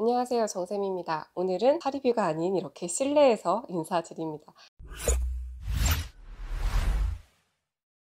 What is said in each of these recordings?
안녕하세요 정쌤입니다. 오늘은 파리뷰가 아닌 이렇게 실내에서 인사드립니다.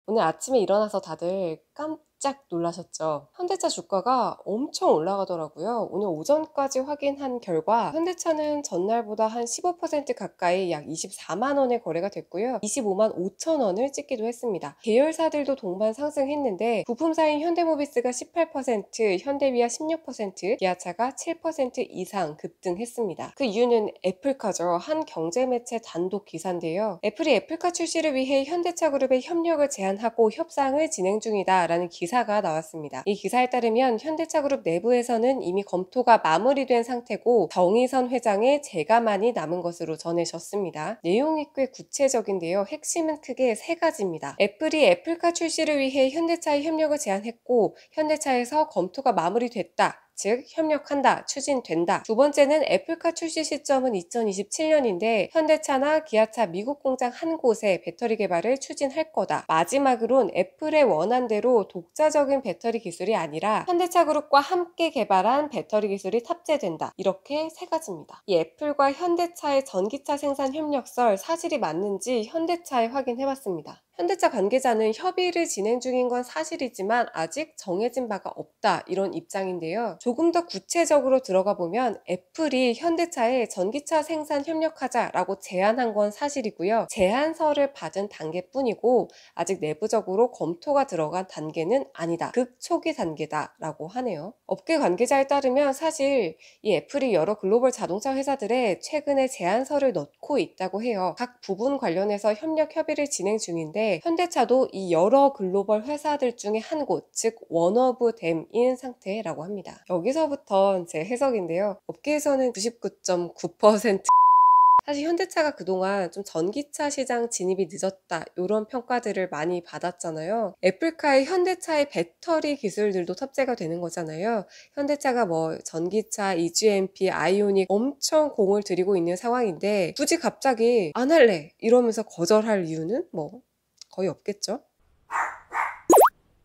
오늘 아침에 일어나서 다들 깜 깜짝 놀라셨죠? 현대차 주가가 엄청 올라가더라고요. 오늘 오전까지 확인한 결과 현대차는 전날보다 한 15% 가까이 약 24만 원의 거래가 됐고요. 25만 5천 원을 찍기도 했습니다. 계열사들도 동반 상승했는데 부품사인 현대모비스가 18%, 현대비아 16%, 기아차가 7% 이상 급등했습니다. 그 이유는 애플카죠. 한 경제매체 단독 기사인데요. 애플이 애플카 출시를 위해 현대차 그룹의 협력을 제한하고 협상을 진행 중이다라는 기사 기사가 나왔습니다. 이 기사에 따르면 현대차그룹 내부에서는 이미 검토가 마무리된 상태고 정의선 회장의 재가만이 남은 것으로 전해졌습니다. 내용이 꽤 구체적인데요. 핵심은 크게 세 가지입니다. 애플이 애플카 출시를 위해 현대차의 협력을 제안했고 현대차에서 검토가 마무리됐다. 즉 협력한다, 추진된다. 두 번째는 애플카 출시 시점은 2027년인데 현대차나 기아차 미국 공장 한 곳에 배터리 개발을 추진할 거다. 마지막으론 애플의 원한대로 독자적인 배터리 기술이 아니라 현대차 그룹과 함께 개발한 배터리 기술이 탑재된다. 이렇게 세 가지입니다. 이 애플과 현대차의 전기차 생산 협력설 사실이 맞는지 현대차에 확인해봤습니다. 현대차 관계자는 협의를 진행 중인 건 사실이지만 아직 정해진 바가 없다 이런 입장인데요. 조금 더 구체적으로 들어가 보면 애플이 현대차에 전기차 생산 협력하자라고 제안한 건 사실이고요. 제안서를 받은 단계뿐이고 아직 내부적으로 검토가 들어간 단계는 아니다. 극초기 단계다라고 하네요. 업계 관계자에 따르면 사실 이 애플이 여러 글로벌 자동차 회사들의 최근에 제안서를 넣고 있다고 해요. 각 부분 관련해서 협력 협의를 진행 중인데 현대차도 이 여러 글로벌 회사들 중에 한 곳, 즉 원어브 댐인 상태라고 합니다. 여기서부터 제 해석인데요. 업계에서는 99.9% 사실 현대차가 그동안 좀 전기차 시장 진입이 늦었다 이런 평가들을 많이 받았잖아요. 애플카의 현대차의 배터리 기술들도 탑재가 되는 거잖아요. 현대차가 뭐 전기차, EGMP, 아이오닉 엄청 공을 들이고 있는 상황인데 굳이 갑자기 안 할래 이러면서 거절할 이유는 뭐 거의 없겠죠?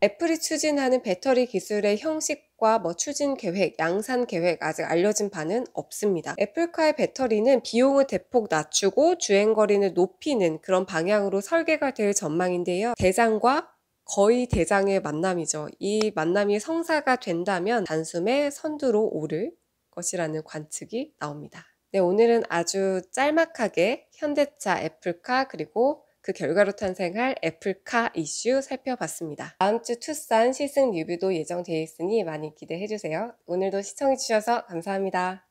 애플이 추진하는 배터리 기술의 형식과 뭐 추진 계획, 양산 계획 아직 알려진 바는 없습니다. 애플카의 배터리는 비용을 대폭 낮추고 주행거리는 높이는 그런 방향으로 설계가 될 전망인데요. 대장과 거의 대장의 만남이죠. 이 만남이 성사가 된다면 단숨에 선두로 오를 것이라는 관측이 나옵니다. 네, 오늘은 아주 짤막하게 현대차, 애플카, 그리고 그 결과로 탄생할 애플카 이슈 살펴봤습니다. 다음 주 투싼 시승 리뷰도 예정되어 있으니 많이 기대해주세요. 오늘도 시청해주셔서 감사합니다.